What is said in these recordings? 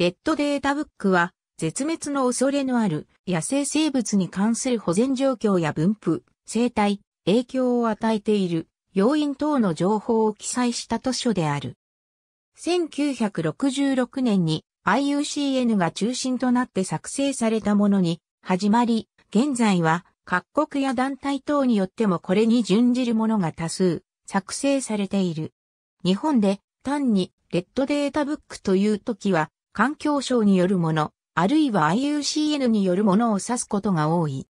レッドデータブックは、絶滅の恐れのある野生生物に関する保全状況や分布、生態、影響を与えている要因等の情報を記載した図書である。1966年に IUCN が中心となって作成されたものに始まり、現在は各国や団体等によってもこれに準じるものが多数作成されている。日本で単にレッドデータブックという時は環境省によるもの、あるいは IUCN によるものを指すことが多い。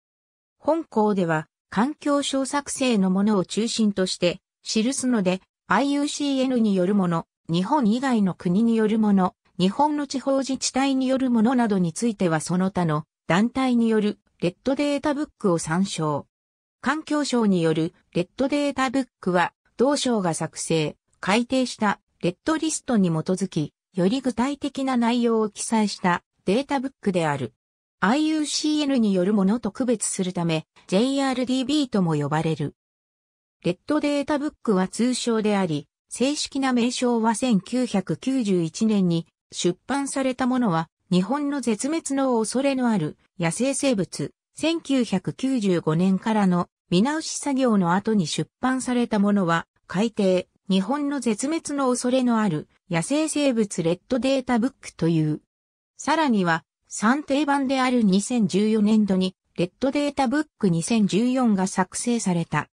本校では、環境省作成のものを中心として記すので、IUCN によるもの、日本以外の国によるもの、日本の地方自治体によるものなどについてはその他の団体によるレッドデータブックを参照。環境省によるレッドデータブックは、同省が作成、改定したレッドリストに基づき、より具体的な内容を記載したデータブックである。IUCN によるものと区別するため JRDB とも呼ばれる。レッドデータブックは通称であり、正式な名称は1991年に出版されたものは日本の絶滅の恐れのある野生生物1995年からの見直し作業の後に出版されたものは改定日本の絶滅の恐れのある野生生物レッドデータブックという。さらには、算定版である2014年度に、レッドデータブック2014が作成された。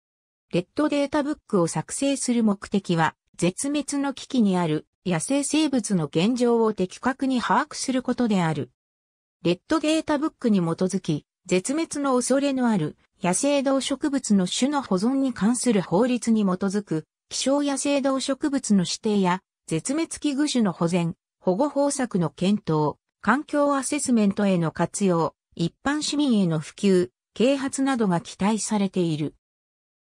レッドデータブックを作成する目的は、絶滅の危機にある野生生物の現状を的確に把握することである。レッドデータブックに基づき、絶滅の恐れのある野生動植物の種の保存に関する法律に基づく、希少野生動植物の指定や絶滅危惧種の保全、保護方策の検討、環境アセスメントへの活用、一般市民への普及、啓発などが期待されている。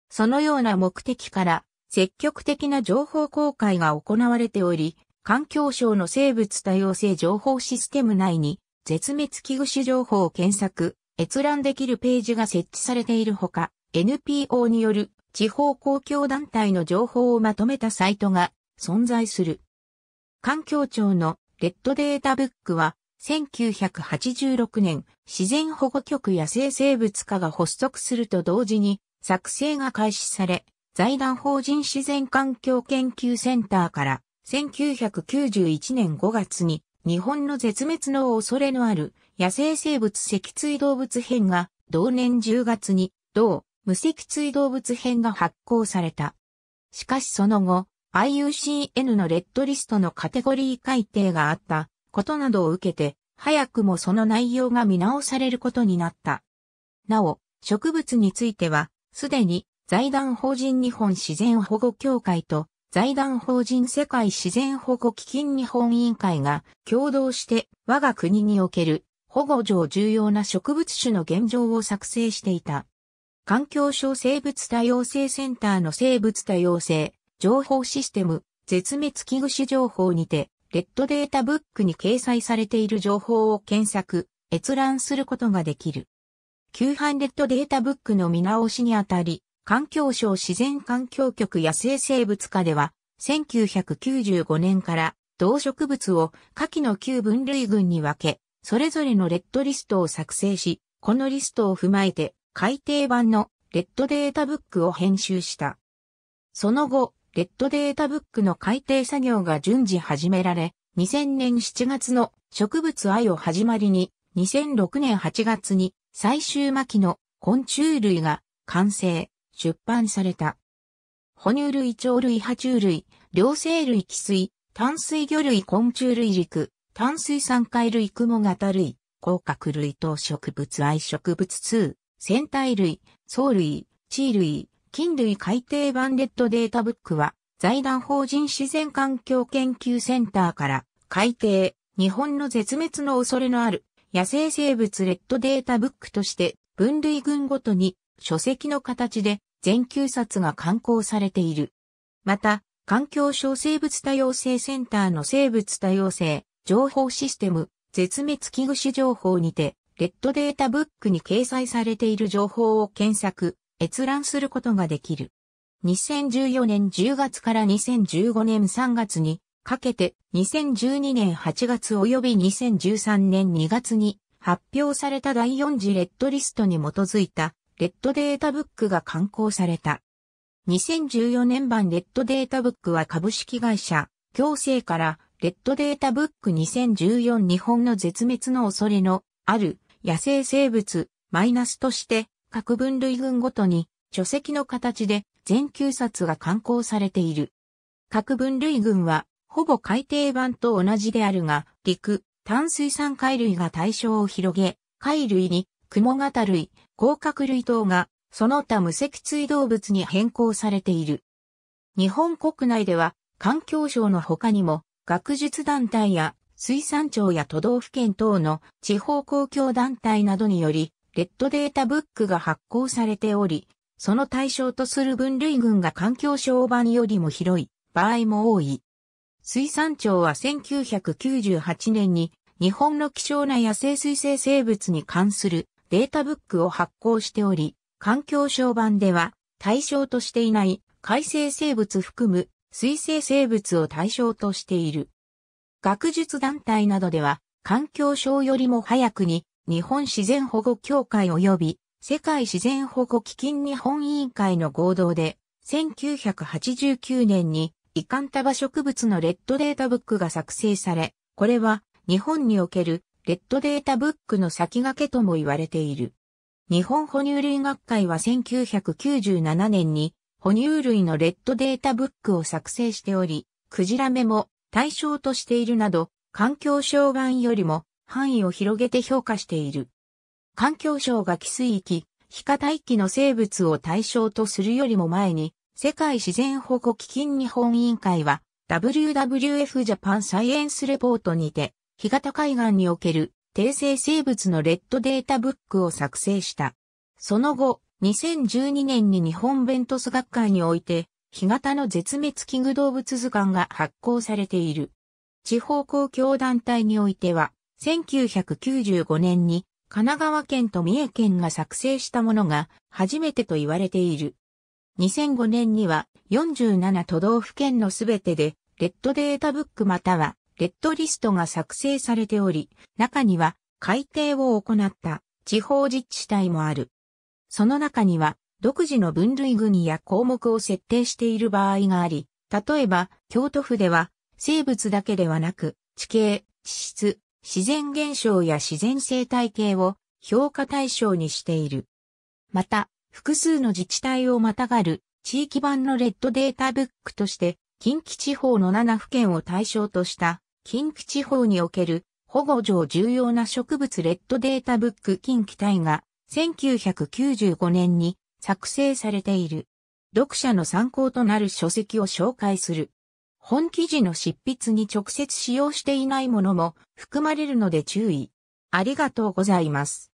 そのような目的から、積極的な情報公開が行われており、環境省の生物多様性情報システム内に、絶滅危惧種情報を検索、閲覧できるページが設置されているほか、NPO による地方公共団体の情報をまとめたサイトが存在する。環境庁のレッドデータブックは、1986年、自然保護局野生生物課が発足すると同時に、作成が開始され、財団法人自然環境研究センターから、1991年5月に、日本の絶滅の恐れのある野生生物脊椎動物編が、同年10月に、同無脊椎動物編が発行された。しかしその後、IUCN のレッドリストのカテゴリー改定があったことなどを受けて、早くもその内容が見直されることになった。なお、植物については、すでに財団法人日本自然保護協会と財団法人世界自然保護基金日本委員会が共同して我が国における保護上重要な植物種の現状を作成していた。環境省生物多様性センターの生物多様性情報システム、絶滅危惧種情報にて、レッドデータブックに掲載されている情報を検索、閲覧することができる。旧版レッドデータブックの見直しにあたり、環境省自然環境局野生生物課では、1995年から動植物を下記の旧分類群に分け、それぞれのレッドリストを作成し、このリストを踏まえて改訂版のレッドデータブックを編集した。その後、レッドデータブックの改訂作業が順次始められ、2000年7月の植物愛を始まりに、2006年8月に最終巻の昆虫類が完成、出版された。哺乳類、鳥類、爬虫類、両生類、寄水、淡水魚類、昆虫類陸、淡水酸化類、雲型類、甲殻類等植物愛植物2、仙体類、藻類、地類、菌類改訂版レッドデータブックは、財団法人自然環境研究センターから、改訂、日本の絶滅の恐れのある野生生物レッドデータブックとして、分類群ごとに書籍の形で全9冊が刊行されている。また、環境省生物多様性センターの生物多様性情報システム絶滅危惧種情報にて、レッドデータブックに掲載されている情報を検索、閲覧することができる。2014年10月から2015年3月にかけて2012年8月及び2013年2月に発表された第4次レッドリストに基づいたレッドデータブックが刊行された。2014年版レッドデータブックは株式会社、行政からレッドデータブック2014日本の絶滅の恐れのある野生生物マイナスとして各分類群ごとに書籍の形で全9冊が刊行されている。各分類群はほぼ海底版と同じであるが、陸、炭水産海類が対象を広げ、海類に、雲型類、甲殻類等が、その他無脊椎動物に変更されている。日本国内では、環境省の他にも、学術団体や水産庁や都道府県等の地方公共団体などにより、レッドデータブックが発行されており、その対象とする分類群が環境省版よりも広い場合も多い。水産庁は1998年に日本の希少な野生水生生物に関するデータブックを発行しており、環境省版では対象としていない海生生物含む水生生物を対象としている。学術団体などでは環境省よりも早くに日本自然保護協会及び世界自然保護基金日本委員会の合同で、1989年に遺憾多葉植物のレッドデータブックが作成され、これは日本におけるレッドデータブックの先駆けとも言われている。日本哺乳類学会は1997年に哺乳類のレッドデータブックを作成しており、クジラメも対象としているなど、環境障害よりも範囲を広げて評価している。環境省が寄水域、非化大気の生物を対象とするよりも前に、世界自然保護基金日本委員会は、WWF ジャパンサイエンスレポートにて、干潟海岸における定性生物のレッドデータブックを作成した。その後、2012年に日本ベントス学会において、干潟の絶滅危惧動物図鑑が発行されている。地方公共団体においては、1995年に神奈川県と三重県が作成したものが初めてと言われている。2005年には47都道府県のすべてでレッドデータブックまたはレッドリストが作成されており、中には改定を行った地方自治体もある。その中には独自の分類群や項目を設定している場合があり、例えば京都府では生物だけではなく地形、地質、自然現象や自然生態系を評価対象にしている。また、複数の自治体をまたがる地域版のレッドデータブックとして、近畿地方の7府県を対象とした近畿地方における保護上重要な植物レッドデータブック近畿体が1995年に作成されている。読者の参考となる書籍を紹介する。本記事の執筆に直接使用していないものも含まれるので注意。ありがとうございます。